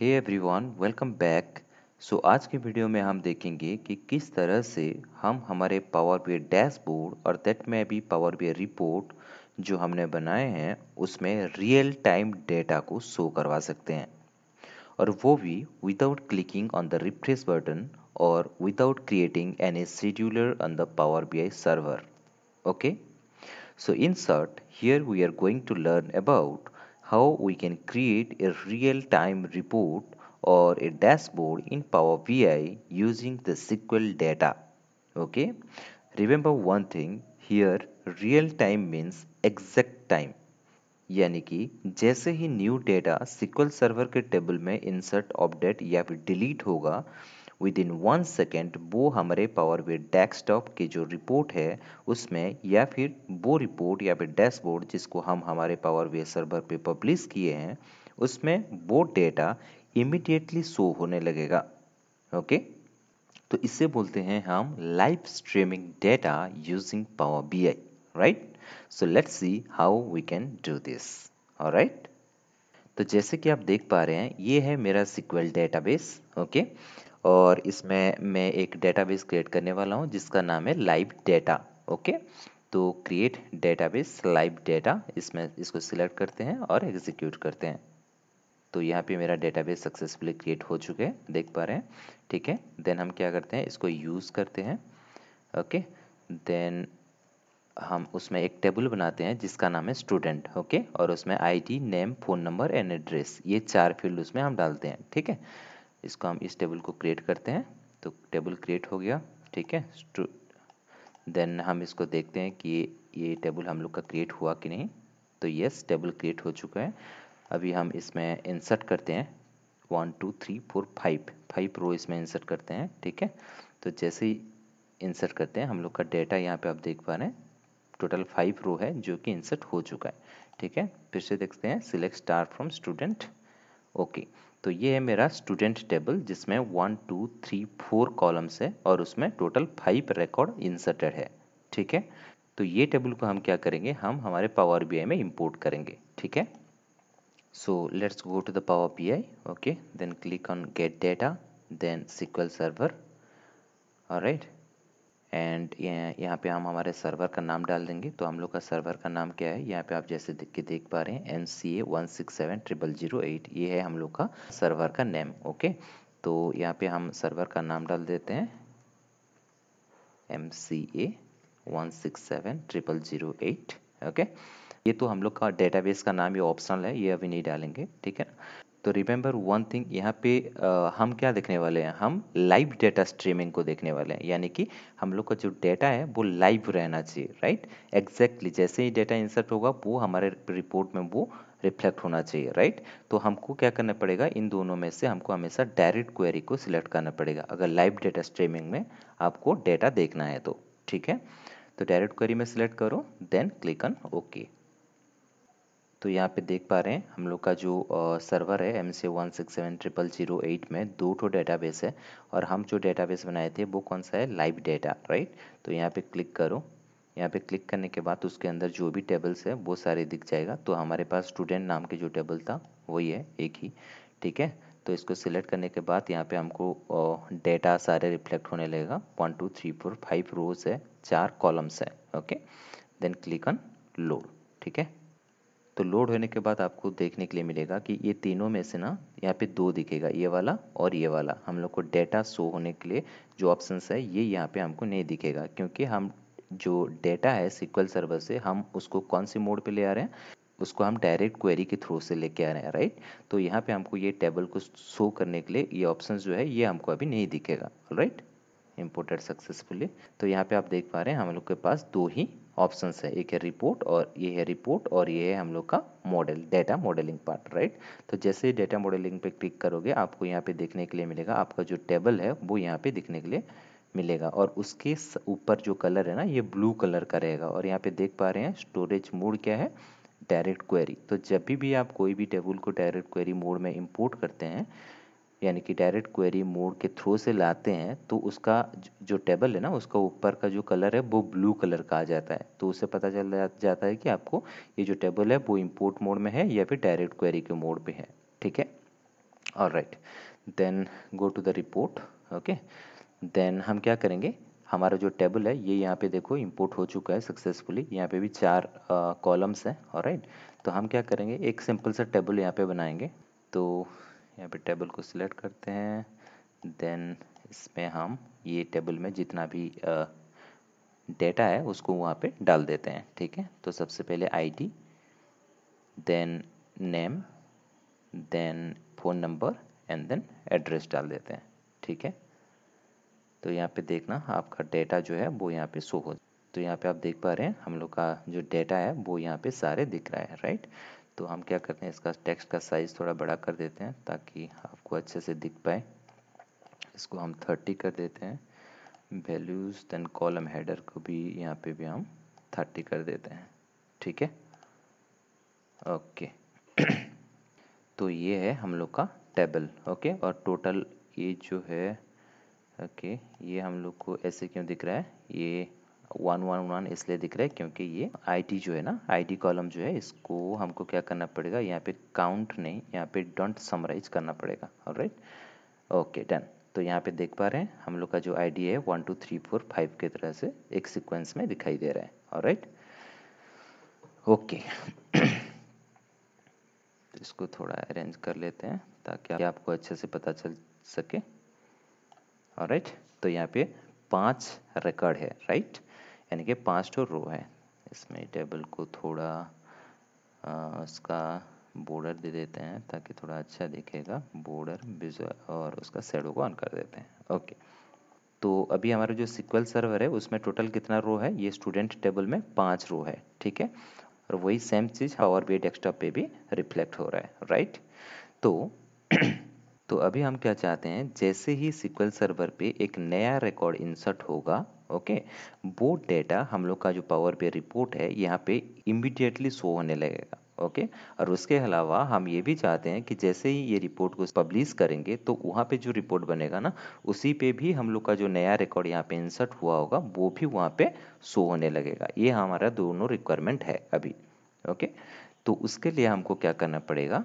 हे everyone welcome back so आज के video में हम देखेंगे कि किस तरह से हम हमारे पावर बी डैशबोर्ड और दैट में भी पावर बी रिपोर्ट जो हमने बनाए हैं उसमें रियल टाइम डेटा को शो करवा सकते हैं और वो भी without clicking on the refresh button और without creating any scheduler on the Power B server okay so in short here we are going to learn about how we can create a real-time report or a dashboard in Power BI using the SQL data. Okay, remember one thing here real-time means exact time. यानी कि जैसे ही new data SQL server के table में insert update या फिर delete होगा with in one second वो हमारे पावर वे डेस्कटॉप की जो रिपोर्ट है उसमें या फिर वो रिपोर्ट या फिर डैशबोर्ड जिसको हम हमारे पावर वे सर्वर पे पब्लिश किए हैं उसमें वो डेटा इमिडिएटली शो होने लगेगा ओके तो इससे बोलते हैं हम live streaming data using Power B I right so let's see how we can do this right तो जैसे कि आप देख पा रहे हैं ये है मेरा सिक्वल डेटाबेस ओके और इसमें मैं एक डेटाबेस क्रिएट करने वाला हूँ जिसका नाम है लाइव डेटा ओके तो क्रिएट डेटाबेस लाइव डेटा इसमें इसको सिलेक्ट करते हैं और एग्जीक्यूट करते हैं तो यहाँ पे मेरा डेटाबेस सक्सेसफुली क्रिएट हो चुके हैं देख पा रहे हैं ठीक है देन हम क्या करते हैं इसको यूज़ करते हैं ओके देन हम उसमें एक टेबल बनाते हैं जिसका नाम है स्टूडेंट ओके और उसमें ID name phone number and address ये चार फील्ड उसमें हम डालते हैं ठीक है इसको हम इस टेबल को क्रिएट करते हैं तो टेबल क्रिएट हो गया ठीक है देन हम इसको देखते हैं कि ये ये टेबल हम लोग का क्रिएट हुआ कि नहीं तो यस टेबल क्रिएट हो चुका है अभी हम इसमें इंसर्ट करते हैं one two three four five five row इसमें इंसर्ट करते हैं ठीक है तो जैसे ही इंसर्ट करते हैं हम लोग का डेटा यहाँ पे आप देख पा रहे हैं टोटल फाइव रो है जो कि इंसर्ट हो चुका है ठीक है फिर से देखते हैं select star from student okay तो ये है मेरा स्टूडेंट टेबल जिसमें one two three four columns है और उसमें टोटल फाइव रिकॉर्ड इंसर्टेड है ठीक है तो ये टेबल को हम क्या करेंगे हम हमारे पावर बी में इम्पोर्ट करेंगे ठीक है let's go to the Power B bi okay then click on get data then sql server all right and यहाँ पे हम हमारे सर्वर का नाम डाल देंगे तो हम लोग का सर्वर का नाम क्या है यहाँ पे आप जैसे देख के देख पा रहे हैं N C A one six seven triple zero eight ये है हम लोग का सर्वर का नेम ओके तो यहाँ पे हम सर्वर का नाम डाल देते हैं M C A one six seven triple zero eight okay ये तो हम लोग का डेटाबेस का नाम ये ऑप्शनल है ये अभी नहीं डालेंगे ठीक है तो रिमेंबर वन थिंग यहाँ पे आ, हम क्या देखने वाले हैं हम लाइव डेटा स्ट्रीमिंग को देखने वाले हैं यानी कि हम लोग का जो डेटा है वो लाइव रहना चाहिए राइट एग्जैक्टली जैसे ही डेटा इंसर्ट होगा वो हमारे रिपोर्ट में वो रिफ्लेक्ट होना चाहिए राइट तो हमको क्या करना पड़ेगा इन दोनों में से हमको हमेशा डायरेक्ट क्वेरी को सिलेक्ट करना पड़ेगा अगर लाइव डेटा स्ट्रीमिंग में आपको डेटा देखना है तो ठीक है तो डायरेक्ट क्वेरी में सिलेक्ट करो देन क्लिक ऑन ओके तो यहाँ पे देख पा रहे हैं हम लोग का जो सर्वर है एम से one six seven triple zero eight में दो ठो डेटाबेस है और हम जो डेटाबेस बनाए थे वो कौन सा है लाइव डेटा राइट तो यहाँ पे क्लिक करो यहाँ पे क्लिक करने के बाद उसके अंदर जो भी टेबल्स है वो सारे दिख जाएगा तो हमारे पास स्टूडेंट नाम के जो टेबल था वही है एक ही ठीक है तो इसको सिलेक्ट करने के बाद यहाँ पे हमको डेटा सारे रिफ्लेक्ट होने लगेगा one two three four five rows है चार कॉलम्स है okay then click on load ठीक है तो लोड होने के बाद आपको देखने के लिए मिलेगा कि ये तीनों में से ना यहाँ पे दो दिखेगा ये वाला और ये वाला हम लोग को डेटा शो होने के लिए जो ऑप्शंस है ये यहाँ पे हमको नहीं दिखेगा क्योंकि हम जो डेटा है सिक्वल सर्वर से हम उसको कौन से मोड पे ले आ रहे हैं उसको हम डायरेक्ट क्वेरी के थ्रू से लेके आ रहे हैं राइट तो यहाँ पे हमको ये टेबल को शो करने के लिए ये ऑप्शन जो है ये हमको अभी नहीं दिखेगा राइट इम्पोर्टेड सक्सेसफुली तो यहाँ पे आप देख पा रहे हैं हम लोग के पास दो ही ऑप्शन है एक है रिपोर्ट और ये है रिपोर्ट और ये है हम लोग का model data modelling part right तो जैसे ही डेटा मॉडलिंग पे क्लिक करोगे आपको यहाँ पे देखने के लिए मिलेगा आपका जो टेबल है वो यहाँ पे दिखने के लिए मिलेगा और उसके ऊपर जो कलर है ना ये ब्लू कलर का रहेगा और यहाँ पे देख पा रहे हैं स्टोरेज मोड क्या है डायरेक्ट क्वेरी तो जब भी भी आप कोई भी टेबल को डायरेक्ट क्वेरी मोड में इम्पोर्ट करते हैं यानी कि डायरेक्ट क्वेरी मोड के थ्रू से लाते हैं तो उसका जो टेबल है ना उसका ऊपर का जो कलर है वो ब्लू कलर का आ जाता है तो उससे पता चल जाता है कि आपको ये जो टेबल है वो इम्पोर्ट मोड में है या फिर डायरेक्ट क्वेरी के मोड पे है ठीक है और right then go to the report okay then हम क्या करेंगे हमारा जो टेबल है ये यहाँ पे देखो इंपोर्ट हो चुका है सक्सेसफुली यहाँ पे भी चार कॉलम्स हैं और राइट तो हम क्या करेंगे एक सिंपल सा टेबल यहाँ पे बनाएंगे तो यहाँ पे टेबल को सिलेक्ट करते हैं देन इसमें हम ये टेबल में जितना भी डेटा है उसको वहाँ पे डाल देते हैं ठीक है तो सबसे पहले ID then name then phone number and then address डाल देते हैं ठीक है तो यहाँ पे देखना आपका डेटा जो है वो यहाँ पे शो हो तो यहाँ पे आप देख पा रहे हैं हम लोग का जो डेटा है वो यहाँ पे सारे दिख रहा है राइट तो हम क्या करते हैं इसका टेक्स्ट का साइज़ थोड़ा बड़ा कर देते हैं ताकि आपको अच्छे से दिख पाए इसको हम थर्टी कर देते हैं वैल्यूज़ देन कॉलम हेडर को भी यहाँ पे भी हम थर्टी कर देते हैं ठीक है ओके तो ये है हम लोग का टेबल ओके और टोटल ये जो है ओके ये हम लोग को ऐसे क्यों दिख रहा है ये वन वन वन इसलिए दिख रहा है क्योंकि ये आईडी जो है ना आईडी कॉलम जो है इसको हमको क्या करना पड़ेगा यहाँ पे काउंट नहीं यहाँ पे डोंट समराइज करना पड़ेगा राइट ओके डन तो यहाँ पे देख पा रहे हैं हम लोग का जो आईडी है one two three four five के तरह से एक सिक्वेंस में दिखाई दे रहा है और राइट ओके इसको थोड़ा अरेंज कर लेते हैं ताकि आपको अच्छे से पता चल सके और राइट तो यहाँ पे पांच रिकॉर्ड है राइट यानी कि पाँच ठो रो है इसमें टेबल को थोड़ा आ, उसका बॉर्डर दे देते हैं ताकि थोड़ा अच्छा दिखेगा बॉर्डर विजुअल और उसका सेडो को ऑन कर देते हैं ओके तो अभी हमारा जो सिक्वल सर्वर है उसमें टोटल कितना रो है ये स्टूडेंट टेबल में पाँच रो है ठीक है और वही सेम चीज़ हावर बी डेस्कटॉप पे भी रिफ्लेक्ट हो रहा है राइट तो तो अभी हम क्या चाहते हैं जैसे ही सिक्वल सर्वर पे एक नया रिकॉर्ड इंसर्ट होगा ओके वो डेटा हम लोग का जो पावर पे रिपोर्ट है यहाँ पे इमिडिएटली शो होने लगेगा ओके okay? और उसके अलावा हम ये भी चाहते हैं कि जैसे ही ये रिपोर्ट को पब्लिश करेंगे तो वहाँ पे जो रिपोर्ट बनेगा ना उसी पे भी हम लोग का जो नया रिकॉर्ड यहाँ पे इंसर्ट हुआ होगा वो भी वहाँ पे शो होने लगेगा ये हमारा दोनों रिक्वायरमेंट है अभी ओके okay? तो उसके लिए हमको क्या करना पड़ेगा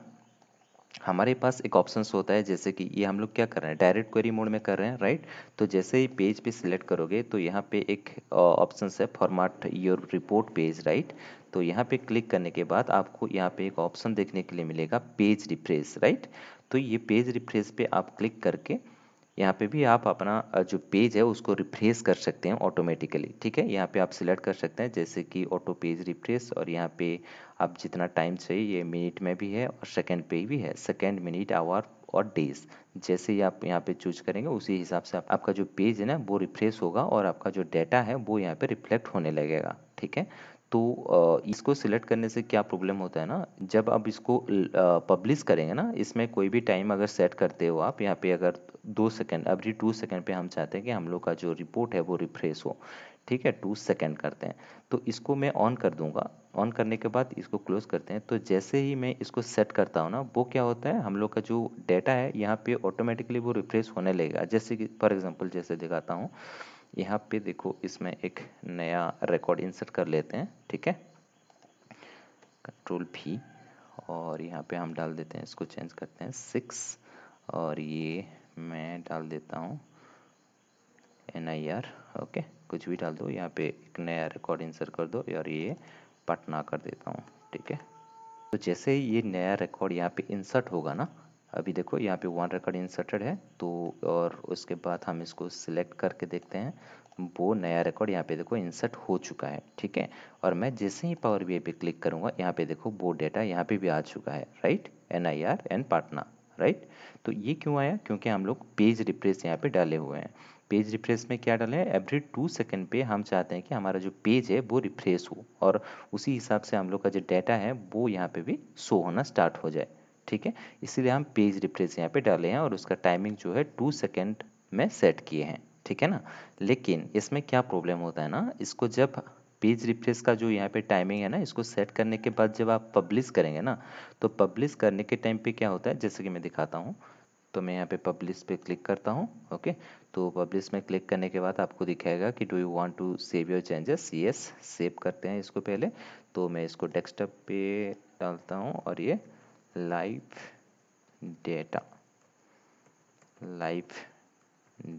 हमारे पास एक ऑप्शन होता है जैसे कि ये हम लोग क्या कर रहे हैं डायरेक्ट क्वेरी मोड में कर रहे हैं राइट तो जैसे ही पेज पे सिलेक्ट करोगे तो यहाँ पे एक ऑप्शन है format your report page right तो यहाँ पे क्लिक करने के बाद आपको यहाँ पे एक ऑप्शन देखने के लिए मिलेगा पेज रिफ्रेश राइट तो ये पेज रिफ्रेश पे आप क्लिक करके यहाँ पे भी आप अपना जो पेज है उसको रिफ्रेश कर सकते हैं ऑटोमेटिकली ठीक है यहाँ पे आप सिलेक्ट कर सकते हैं जैसे कि ऑटो पेज रिफ्रेश और यहाँ पे आप जितना टाइम चाहिए ये मिनट में भी है और सेकेंड पे भी है सेकेंड मिनट आवर और डेज जैसे ही आप यहाँ पे चूज करेंगे उसी हिसाब से आप, आपका जो पेज है ना वो रिफ्रेश होगा और आपका जो डेटा है वो यहाँ पे रिफ्लेक्ट होने लगेगा ठीक है तो इसको सिलेक्ट करने से क्या प्रॉब्लम होता है ना जब आप इसको पब्लिश करेंगे ना इसमें कोई भी टाइम अगर सेट करते हो आप यहाँ पे अगर दो सेकेंड अभी टू सेकेंड पे हम चाहते हैं कि हम लोग का जो रिपोर्ट है वो रिफ्रेश हो ठीक है टू सेकेंड करते हैं तो इसको मैं ऑन कर दूंगा ऑन करने के बाद इसको क्लोज करते हैं तो जैसे ही मैं इसको सेट करता हूँ ना वो क्या होता है हम लोग का जो डेटा है यहाँ पे ऑटोमेटिकली वो रिफ्रेश होने लगेगा जैसे कि फॉर एग्जाम्पल जैसे दिखाता हूँ यहाँ पे देखो इसमें एक नया रिकॉर्ड इंसर्ट कर लेते हैं ठीक है कंट्रोल भी और यहाँ पे हम डाल देते हैं इसको चेंज करते हैं सिक्स और ये मैं डाल देता हूँ एन आई आर ओके कुछ भी डाल दो यहाँ पे एक नया रिकॉर्ड इंसर्ट कर दो और ये पटना कर देता हूँ ठीक है तो जैसे ये नया रिकॉर्ड यहाँ पे इंसर्ट होगा ना अभी देखो यहाँ पे वन रिकॉर्ड इंसर्टेड है तो और उसके बाद हम इसको सिलेक्ट करके देखते हैं वो नया रिकॉर्ड यहाँ पे देखो इंसर्ट हो चुका है ठीक है और मैं जैसे ही पावर बी पे क्लिक करूँगा यहाँ पे देखो वो डेटा यहाँ पे भी आ चुका है right N I R N Patna right तो ये क्यों आया क्योंकि हम लोग पेज रिप्रेस यहाँ पे डाले हुए हैं पेज रिफ्रेस में क्या हैं एवरी टू सेकेंड पे हम चाहते हैं कि हमारा जो पेज है वो रिफ्रेश हो और उसी हिसाब से हम लोग का जो डाटा है वो यहाँ पे भी शो होना स्टार्ट हो जाए ठीक है इसीलिए हम पेज रिफ्रेस यहाँ पे डाले हैं और उसका टाइमिंग जो है टू सेकेंड में सेट किए हैं ठीक है ना लेकिन इसमें क्या प्रॉब्लम होता है ना इसको जब पेज रिफ्रेश का जो यहाँ पे टाइमिंग है ना इसको सेट करने के बाद जब आप पब्लिश करेंगे ना तो पब्लिश करने के टाइम पे क्या होता है जैसे कि मैं दिखाता हूँ तो मैं यहाँ पे पब्लिश पे क्लिक करता हूँ ओके तो पब्लिश में क्लिक करने के बाद आपको दिखाएगा कि do you want to save your changes yes save करते हैं इसको पहले तो मैं इसको डेस्कटॉप पे डालता हूँ और ये लाइव डेटा लाइव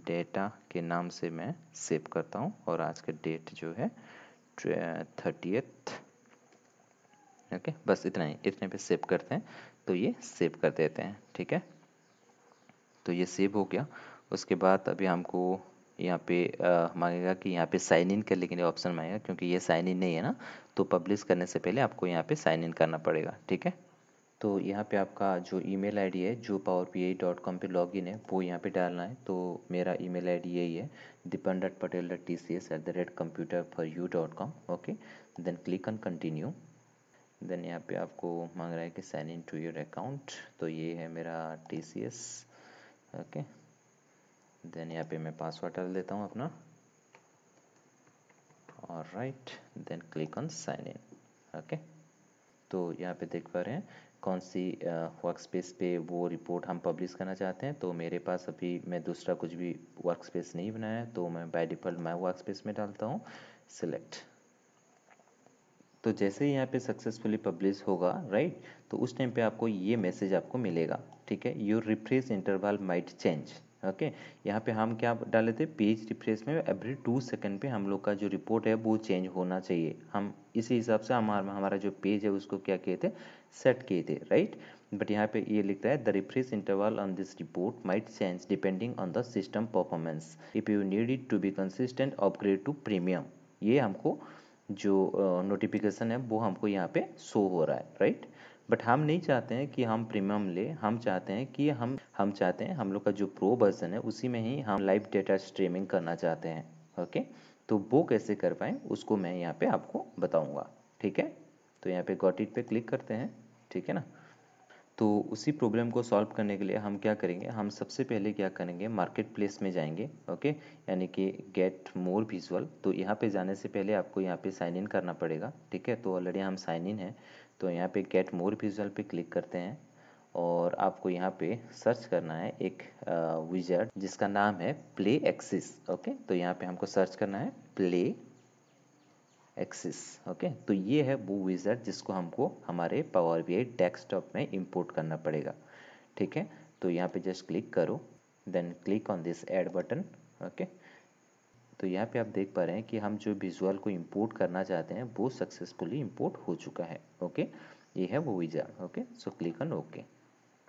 डेटा के नाम से मैं सेव करता हूँ और आज का डेट जो है थर्टीथ ओके बस इतना ही इतने पे सेव करते हैं तो ये सेव कर देते हैं ठीक है तो ये सेव हो गया उसके बाद अभी हमको यहाँ पे मांगेगा कि यहाँ पे साइन इन कर लेकिन ऑप्शन मांगेगा क्योंकि ये साइन इन नहीं है ना तो पब्लिश करने से पहले आपको यहाँ पे साइन इन करना पड़ेगा ठीक है तो यहाँ पे आपका जो ईमेल आईडी है जो Power P I dot com पर लॉग इन है वो यहाँ पे डालना है तो मेरा ईमेल आईडी यही है Deepan dot Patel dot T C S at the rate computer for you dot com okay then click on continue then यहाँ पे आपको मांग रहा है कि sign in to your account तो ये है मेरा T C S okay then यहाँ पे मैं पासवर्ड डाल देता हूँ अपना और right then click on sign in okay तो यहाँ पे देख पा रहे हैं कौन सी वर्क स्पेस पे वो रिपोर्ट हम पब्लिश करना चाहते हैं तो मेरे पास अभी मैं दूसरा कुछ भी वर्क स्पेस नहीं बनाया तो मैं by default my work space में डालता हूँ सिलेक्ट तो जैसे ही यहाँ पे सक्सेसफुली पब्लिश होगा राइट तो उस टाइम पे आपको ये मैसेज आपको मिलेगा ठीक है your refresh interval might change okay यहाँ पे हम क्या डाले थे पेज रिफ्रेश में एवरी टू सेकंड पे हम लोग का जो रिपोर्ट है वो चेंज होना चाहिए हम इसी हिसाब से हमारा हमारा जो पेज है उसको क्या किए थे सेट किए थे राइट बट यहाँ पे ये लिखता है the refresh interval on this report might change depending on the system performance if you need it to be consistent upgrade to premium ये हमको जो नोटिफिकेशन uh, है वो हमको यहाँ पे शो हो रहा है राइट right? बट हम नहीं चाहते हैं कि हम प्रीमियम ले हम चाहते हैं कि हम हम चाहते हैं हम लोग का जो प्रो वर्जन है उसी में ही हम लाइव डेटा स्ट्रीमिंग करना चाहते हैं ओके तो वो कैसे कर पाए उसको मैं यहाँ पे आपको बताऊँगा ठीक है तो यहाँ पे गॉट इट पे क्लिक करते हैं ठीक है ना तो उसी प्रॉब्लम को सॉल्व करने के लिए हम क्या करेंगे हम सबसे पहले क्या करेंगे मार्केट प्लेस में जाएंगे ओके यानी कि गेट मोर विजुअल तो यहाँ पे जाने से पहले आपको यहाँ पे साइन इन करना पड़ेगा ठीक है तो ऑलरेडी हम साइन इन हैं तो यहाँ पे गेट मोर विजुअल पे क्लिक करते हैं और आपको यहाँ पे सर्च करना है एक विजर्ड जिसका नाम है प्ले एक्सिस ओके तो यहाँ पे हमको सर्च करना है प्ले एक्सिस ओके तो ये है वो विजर्ड जिसको हमको हमारे पावर बी आई डेस्कटॉप में इंपोर्ट करना पड़ेगा ठीक है तो यहाँ पे जस्ट क्लिक करो then click on this add button okay तो यहाँ पे आप देख पा रहे हैं कि हम जो विजुअल को इम्पोर्ट करना चाहते हैं वो सक्सेसफुली इम्पोर्ट हो चुका है ओके ये है वो wizard okay so click on okay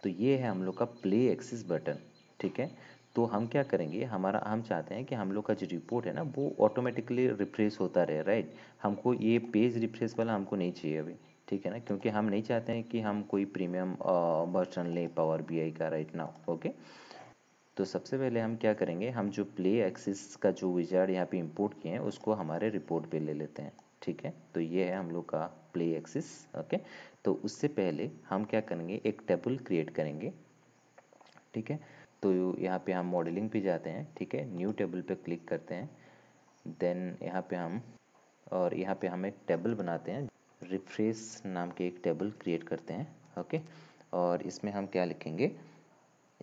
तो ये है हम लोग का प्ले एक्सिस बटन ठीक है तो हम क्या करेंगे हमारा हम चाहते हैं कि हम लोग का जो रिपोर्ट है ना वो ऑटोमेटिकली रिफ्रेश होता रहे राइट हमको ये पेज रिफ्रेश वाला हमको नहीं चाहिए अभी ठीक है ना क्योंकि हम नहीं चाहते हैं कि हम कोई प्रीमियम वर्जन ले पावर बी का राइट नाउ ओके तो सबसे पहले हम क्या करेंगे हम जो प्ले एक्सिस का जो विजार्ड यहाँ पे इंपोर्ट किए हैं उसको हमारे रिपोर्ट पे ले लेते हैं ठीक है तो ये है हम लोग का प्ले एक्सिस ओके तो उससे पहले हम क्या करेंगे एक टेबल क्रिएट करेंगे ठीक है तो यहाँ पे हम मॉडलिंग पे जाते हैं ठीक है न्यू टेबल पे क्लिक करते हैं देन यहाँ पे हम और यहाँ पे हम एक टेबल बनाते हैं रिफ्रेश नाम के एक टेबल क्रिएट करते हैं ओके और इसमें हम क्या लिखेंगे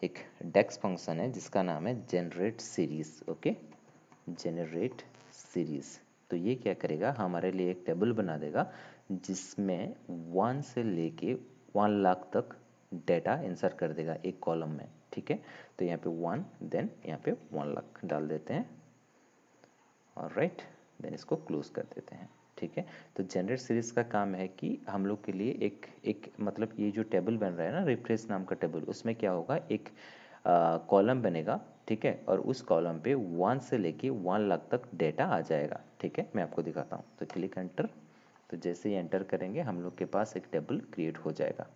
एक डेक्स फंक्शन है जिसका नाम है generate series okay generate series तो ये क्या करेगा हमारे लिए एक टेबल बना देगा जिसमें वन से लेके वन लाख तक डेटा इंसर्ट कर देगा एक कॉलम में ठीक है तो यहाँ पे वन देन यहाँ पे वन लाख डाल देते हैं और राइट देन इसको क्लोज कर देते हैं ठीक है तो जनरेट सीरीज का काम है कि हम लोग के लिए एक एक मतलब ये जो टेबल बन रहा है ना रिफ्रेश नाम का टेबल उसमें क्या होगा एक कॉलम बनेगा ठीक है और उस कॉलम पे वन से लेके वन लाख तक डेटा आ जाएगा ठीक है मैं आपको दिखाता हूँ तो क्लिक एंटर तो जैसे ही एंटर करेंगे हम लोग के पास एक टेबल क्रिएट हो जाएगा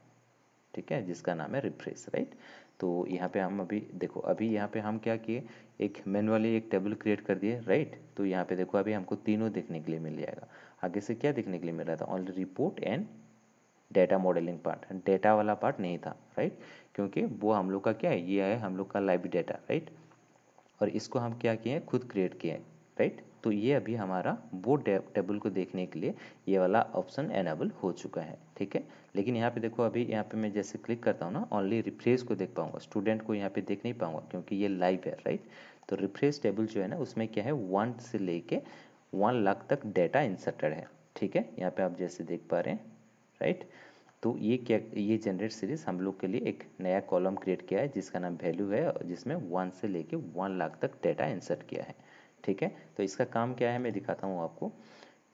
ठीक है जिसका नाम है रिफ्रेश राइट तो यहाँ पे हम अभी देखो अभी यहाँ पे हम क्या किए एक मैनुअली एक टेबल क्रिएट कर दिए राइट तो यहाँ पे देखो अभी हमको तीनों देखने के लिए मिल जाएगा आगे से क्या देखने के लिए मिल रहा था only report and data modelling part data वाला पार्ट नहीं था राइट क्योंकि वो हम लोग का क्या है ये है हम लोग का लाइव डेटा राइट और इसको हम क्या किए खुद क्रिएट किए राइट तो ये अभी हमारा वो टेबल को देखने के लिए ये वाला ऑप्शन एनेबल हो चुका है ठीक है लेकिन यहाँ पे देखो अभी यहाँ पे मैं जैसे क्लिक करता हूँ ना ओनली रिफ्रेश को देख पाऊंगा स्टूडेंट को यहाँ पे देख नहीं पाऊंगा क्योंकि ये लाइव है राइट तो रिफ्रेश टेबल जो है ना उसमें क्या है वन से लेके वन लाख तक डेटा इंसर्टेड है ठीक है यहाँ पे आप जैसे देख पा रहे हैं राइट तो ये क्या ये जनरेट सीरीज हम लोग के लिए एक नया कॉलम क्रिएट किया है जिसका नाम वैल्यू है जिसमें वन से लेके वन लाख तक डेटा इंसर्ट किया है ठीक है तो इसका काम क्या है मैं दिखाता हूँ आपको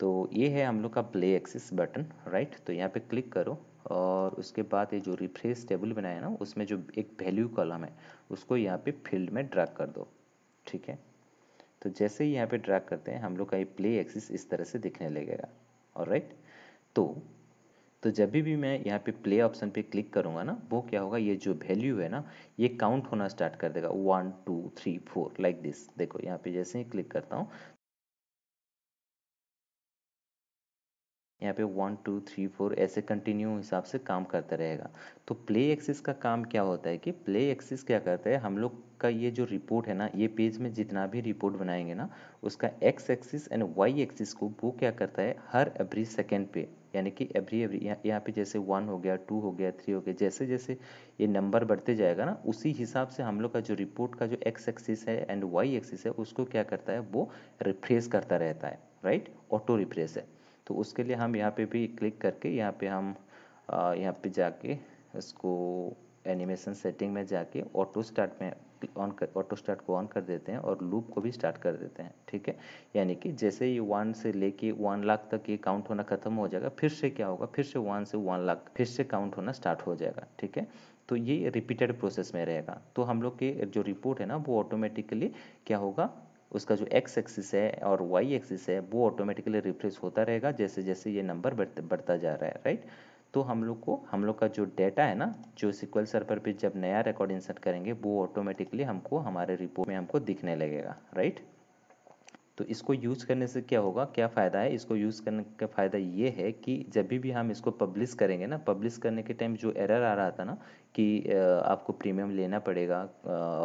तो ये है हम लोग का प्ले एक्सिस बटन राइट तो यहाँ पे क्लिक करो और उसके बाद ये जो रिफ्रेश टेबल बनाया ना उसमें जो एक वैल्यू कॉलम है उसको यहाँ पे फील्ड में ड्रैग कर दो ठीक है तो जैसे ही यहाँ पे ड्रैग करते हैं हम लोग का ये प्ले एक्सिस इस तरह से दिखने लगेगा और राइट तो तो जब भी भी मैं यहाँ पे प्ले ऑप्शन पे क्लिक करूँगा ना वो क्या होगा ये जो वैल्यू है ना ये काउंट होना स्टार्ट कर देगा one two three four like this देखो यहाँ पे जैसे ही क्लिक करता हूँ यहाँ पे वन टू थ्री फोर ऐसे कंटिन्यू हिसाब से काम करता रहेगा तो प्ले एक्सिस का काम क्या होता है कि प्ले एक्सिस क्या करता है हम लोग का ये जो रिपोर्ट है ना ये पेज में जितना भी रिपोर्ट बनाएंगे ना उसका X axis and Y axis को वो क्या करता है हर एवरी सेकेंड पे यानी कि एवरी एवरी यहाँ पे जैसे वन हो गया टू हो गया थ्री हो गया जैसे जैसे ये नंबर बढ़ते जाएगा ना उसी हिसाब से हम लोग का जो रिपोर्ट का जो एक्स एक्सिस है एंड वाई एक्सिस है उसको क्या करता है वो रिफ्रेश करता रहता है राइट ऑटो रिफ्रेश है तो उसके लिए हम यहाँ पे भी क्लिक करके यहाँ पे हम यहाँ पे जाके इसको एनिमेशन सेटिंग में जाके ऑटो स्टार्ट में ऑन कर ऑटो स्टार्ट को ऑन कर देते हैं और लूप को भी स्टार्ट कर देते हैं ठीक है यानी कि जैसे ही वन से लेके वन लाख तक ये काउंट होना खत्म हो जाएगा फिर से क्या होगा फिर से वन से वन लाख फिर से काउंट होना स्टार्ट हो जाएगा ठीक है तो ये रिपीटेड प्रोसेस में रहेगा तो हम लोग के जो रिपोर्ट है ना वो ऑटोमेटिकली क्या होगा उसका जो एक्स एक्सिस है और वाई एक्सिस है वो ऑटोमेटिकली रिफ्रेश होता रहेगा जैसे जैसे ये नंबर बढ़ता जा रहा है राइट right? तो हम लोग को हम लोग का जो डेटा है ना जो सिक्वल सर्वर पे जब नया रिकॉर्ड इंसर्ट करेंगे वो ऑटोमेटिकली हमको हमारे रिपोर्ट में हमको दिखने लगेगा राइट तो इसको यूज़ करने से क्या होगा क्या फ़ायदा है इसको यूज़ करने का फ़ायदा ये है कि जब भी हम इसको पब्लिश करेंगे ना पब्लिश करने के टाइम जो एरर आ रहा था ना कि आपको प्रीमियम लेना पड़ेगा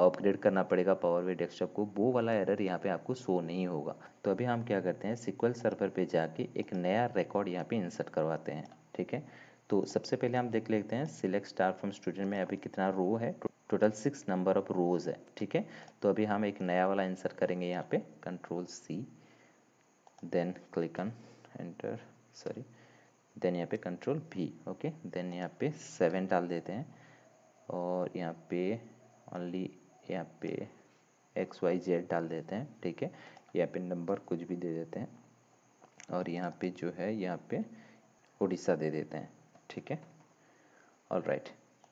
अपग्रेड करना पड़ेगा पावर वे डेस्कटॉप को वो वाला एरर यहाँ पे आपको शो नहीं होगा तो अभी हम क्या करते हैं सिक्वल सर्वर पे जाके एक नया रिकॉर्ड यहाँ पे इंसर्ट करवाते हैं ठीक है तो सबसे पहले हम देख लेते हैं सिलेक्ट स्टार फ्रॉम स्टूडेंट में अभी कितना रो है total six number of rows है ठीक है तो अभी हम एक नया वाला आंसर करेंगे यहाँ पे control C then click on enter sorry then यहाँ पे कंट्रोल भी ओके देन यहाँ पे सेवन डाल देते हैं और यहाँ पे ओनली यहाँ पे एक्स वाई जेड डाल देते हैं ठीक है यहाँ पे नंबर कुछ भी दे देते हैं और यहाँ पे जो है यहाँ पे उड़ीसा दे देते हैं ठीक है ऑल राइट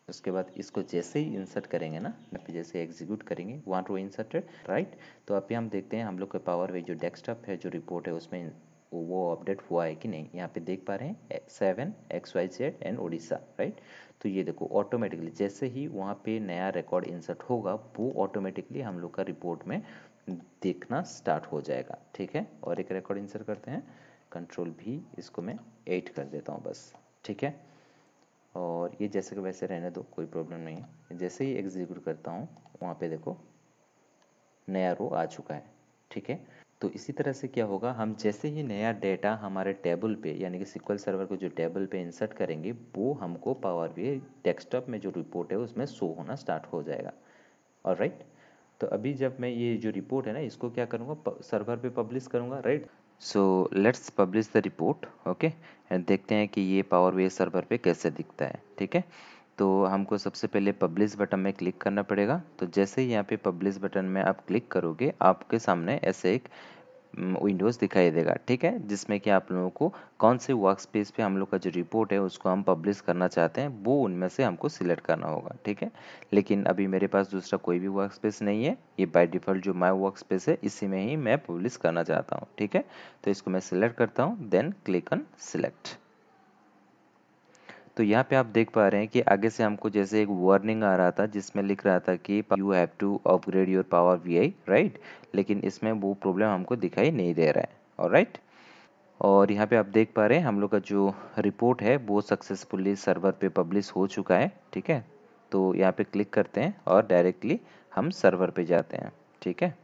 उसके बाद इसको जैसे ही इंसर्ट करेंगे ना मैं जैसे एग्जीक्यूट करेंगे वन रो इंसर्टेड राइट तो अभी हम देखते हैं हम लोग के पावर वे जो डेस्कटॉप है जो रिपोर्ट है उसमें वो अपडेट हुआ है कि नहीं यहाँ पे देख पा रहे हैं seven X Y Z and Orissa right तो ये देखो ऑटोमेटिकली जैसे ही वहाँ पे नया रिकॉर्ड इंसर्ट होगा वो ऑटोमेटिकली हम लोग का रिपोर्ट में देखना स्टार्ट हो जाएगा ठीक है और एक रिकॉर्ड इंसर्ट करते हैं कंट्रोल भी इसको मैं एट कर देता हूँ बस ठीक है और ये जैसे कि वैसे रहने दो कोई प्रॉब्लम नहीं है जैसे ही एग्जीक्यूट करता हूँ वहाँ पे देखो नया रो आ चुका है ठीक है तो इसी तरह से क्या होगा हम जैसे ही नया डेटा हमारे टेबल पे यानी कि सिक्वल सर्वर को जो टेबल पे इंसर्ट करेंगे वो हमको पावर वी डेस्कटॉप में जो रिपोर्ट है उसमें शो होना स्टार्ट हो जाएगा और राइट तो अभी जब मैं ये जो रिपोर्ट है ना इसको क्या करूँगा सर्वर पे पब्लिश करूँगा right so let's publish the report okay and देखते हैं कि ये पावर वे सर्वर पे कैसे दिखता है ठीक है तो हमको सबसे पहले पब्लिश बटन में क्लिक करना पड़ेगा तो जैसे ही यहाँ पे पब्लिश बटन में आप क्लिक करोगे आपके सामने ऐसे एक विंडोज़ दिखाई देगा ठीक है जिसमें कि आप लोगों को कौन से वर्क स्पेस पे हम लोग का जो रिपोर्ट है उसको हम पब्लिश करना चाहते हैं वो उनमें से हमको सिलेक्ट करना होगा ठीक है लेकिन अभी मेरे पास दूसरा कोई भी वर्क स्पेस नहीं है ये बाय डिफ़ॉल्ट जो माई वर्क स्पेस है इसी में ही मैं पब्लिश करना चाहता हूँ ठीक है तो इसको मैं सिलेक्ट करता हूँ देन क्लिक ऑन सिलेक्ट तो यहाँ पे आप देख पा रहे हैं कि आगे से हमको जैसे एक वार्निंग आ रहा था जिसमें लिख रहा था कि you have to upgrade your Power V right लेकिन इसमें वो प्रॉब्लम हमको दिखाई नहीं दे रहा है और राइट और यहाँ पे आप देख पा रहे हैं हम लोग का जो रिपोर्ट है वो सक्सेसफुली सर्वर पे पब्लिश हो चुका है ठीक है तो यहाँ पे क्लिक करते हैं और डायरेक्टली हम सर्वर पे जाते हैं ठीक है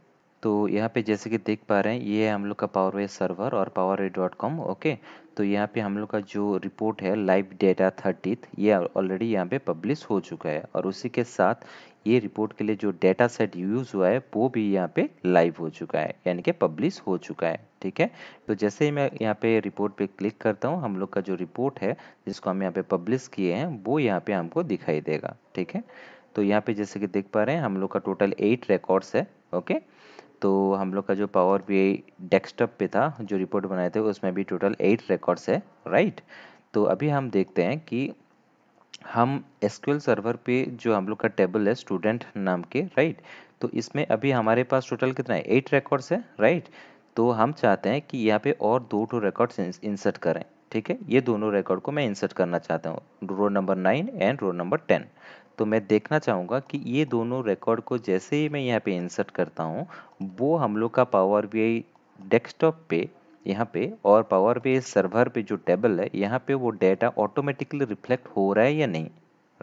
तो यहाँ पे जैसे कि देख पा रहे हैं ये है हम लोग का पावर वे सर्वर और Power way dot com okay तो यहाँ पे हम लोग का जो रिपोर्ट है लाइव डेटा थर्टीथ ये ऑलरेडी यहाँ पे पब्लिश हो चुका है और उसी के साथ ये रिपोर्ट के लिए जो डेटा सेट यूज हुआ है वो भी यहाँ पे लाइव हो चुका है यानी कि पब्लिश हो चुका है ठीक है तो जैसे ही मैं यहाँ पे रिपोर्ट पे क्लिक करता हूँ हम लोग का जो रिपोर्ट है जिसको हम यहाँ पे पब्लिश किए हैं वो यहाँ पे हमको दिखाई देगा ठीक है तो यहाँ पे जैसे कि देख पा रहे हैं हम लोग का टोटल एट रिकॉर्ड्स है ओके okay? तो हम लोग का जो पावर बी डेस्कटॉप पे था जो रिपोर्ट बनाए थे उसमें भी टोटल एट रिकॉर्ड्स है राइट तो अभी हम देखते हैं कि हम एसक्यूएल सर्वर पे जो हम लोग का टेबल है स्टूडेंट नाम के राइट तो इसमें अभी हमारे पास टोटल कितना है एट रिकॉर्ड्स है राइट तो हम चाहते हैं कि यहाँ पे और दो टू रिकॉर्ड्स इंसर्ट करें ठीक है ये दोनों रिकॉर्ड को मैं इंसर्ट करना चाहता हूँ row number nine and row number ten तो मैं देखना चाहूँगा कि ये दोनों रिकॉर्ड को जैसे ही मैं यहाँ पे इंसर्ट करता हूँ वो हम लोग का पावर बी डेस्कटॉप पे यहाँ पे और पावर बी सर्वर पे जो टेबल है यहाँ पे वो डेटा ऑटोमेटिकली रिफ्लेक्ट हो रहा है या नहीं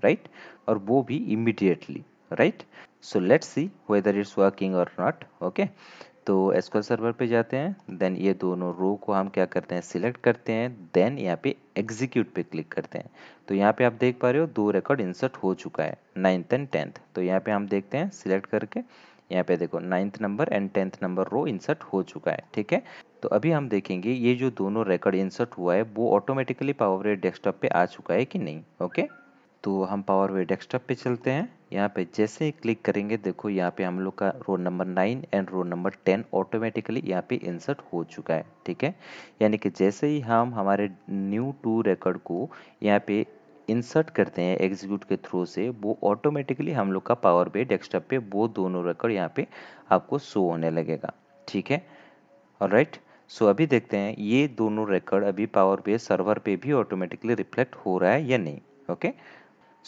राइट और वो भी immediately right so let's see whether it's working और नॉट ओके तो एसक्यूएल सर्वर पे जाते हैं देन ये दोनों रो को हम क्या करते हैं सिलेक्ट करते हैं देन यहाँ पे एग्जीक्यूट पे क्लिक करते हैं तो यहाँ पे आप देख पा रहे हो दो रिकॉर्ड इंसर्ट हो चुका है नाइन्थ एंड टेंथ तो यहाँ पे हम देखते हैं सिलेक्ट करके यहाँ पे देखो ninth number and tenth number row insert हो चुका है ठीक है तो अभी हम देखेंगे ये जो दोनों रिकॉर्ड इंसर्ट हुआ है वो ऑटोमेटिकली पावर डेस्कटॉप पे आ चुका है कि नहीं ओके तो हम पावर वे डेस्कटॉप पे चलते हैं यहाँ पे जैसे ही क्लिक करेंगे देखो यहाँ पे हम लोग का row number nine and row number ten automatically यहाँ पे इंसर्ट हो चुका है ठीक है यानी कि जैसे ही हम हमारे न्यू टू रिकॉर्ड को यहाँ पे इंसर्ट करते हैं एग्जीक्यूट के थ्रू से वो ऑटोमेटिकली हम लोग का पावर वे डेस्कटॉप पे वो दोनों रिकॉर्ड यहाँ पे आपको शो होने लगेगा ठीक है और राइट सो अभी देखते हैं ये दोनों रिकॉर्ड अभी पावर बे सर्वर पे भी ऑटोमेटिकली रिफ्लेक्ट हो रहा है या नहीं okay okay?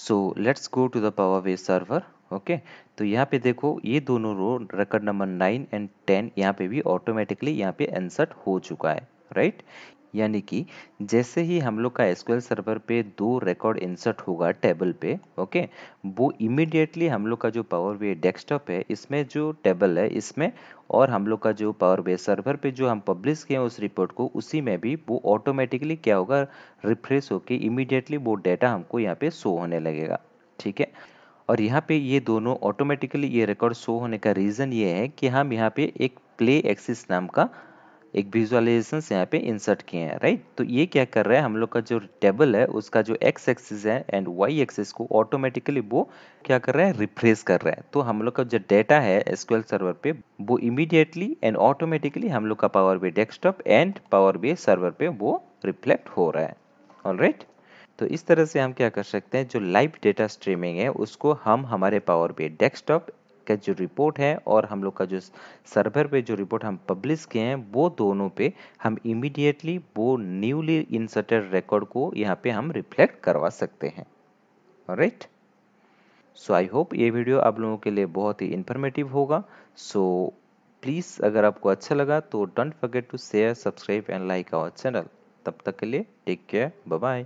So let's go to the Power way server okay तो यहाँ पे देखो ये दोनों row record number nine and ten यहाँ पे भी ऑटोमेटिकली यहाँ पे इंसर्ट हो चुका है राइट यानी कि जैसे ही हम लोग का एसक्यूएल सर्वर पे दो रिकॉर्ड इंसर्ट होगा टेबल पे ओके वो इमिडिएटली हम लोग का जो पावर वे डेस्कटॉप है इसमें जो टेबल है इसमें और हम लोग का जो पावर वे सर्वर पे जो हम पब्लिश किए हैं उस रिपोर्ट को उसी में भी वो ऑटोमेटिकली क्या होगा रिफ्रेश होके इमिडिएटली वो डेटा हमको यहाँ पे शो होने लगेगा ठीक है और यहाँ पे ये दोनों ऑटोमेटिकली ये रिकॉर्ड शो होने का रीज़न ये है कि हम यहाँ पे एक प्ले एक्सिस नाम का एक विजुअलाइजेशन यहाँ पे इंसर्ट किए हैं राइट तो ये क्या कर रहा है हम लोग का जो टेबल है उसका जो एक्स एक्सिस है एंड वाई एक्सिस को ऑटोमेटिकली वो क्या कर रहा है रिफ्रेस कर रहा है तो हम लोग का जो डेटा है एसक्यूएल सर्वर पे वो इमीडिएटली एंड ऑटोमेटिकली हम लोग का Power B desktop and Power B server पे वो रिफ्लेक्ट हो रहा है ऑल right? तो इस तरह से हम क्या कर सकते हैं जो लाइव डेटा स्ट्रीमिंग है उसको हम हमारे पावर बी डेस्कटॉप का जो रिपोर्ट है और हम लोग का जो सर्वर पे जो रिपोर्ट हम पब्लिश किए हैं वो दोनों पे हम इमीडिएटली वो न्यूली इंसर्टेड रिकॉर्ड को यहाँ पे हम रिफ्लेक्ट करवा सकते हैं राइट सो आई होप ये वीडियो आप लोगों के लिए बहुत ही इंफॉर्मेटिव होगा सो so, प्लीज़ अगर आपको अच्छा लगा तो don't forget to share subscribe and like our channel तब तक के लिए टेक केयर बाय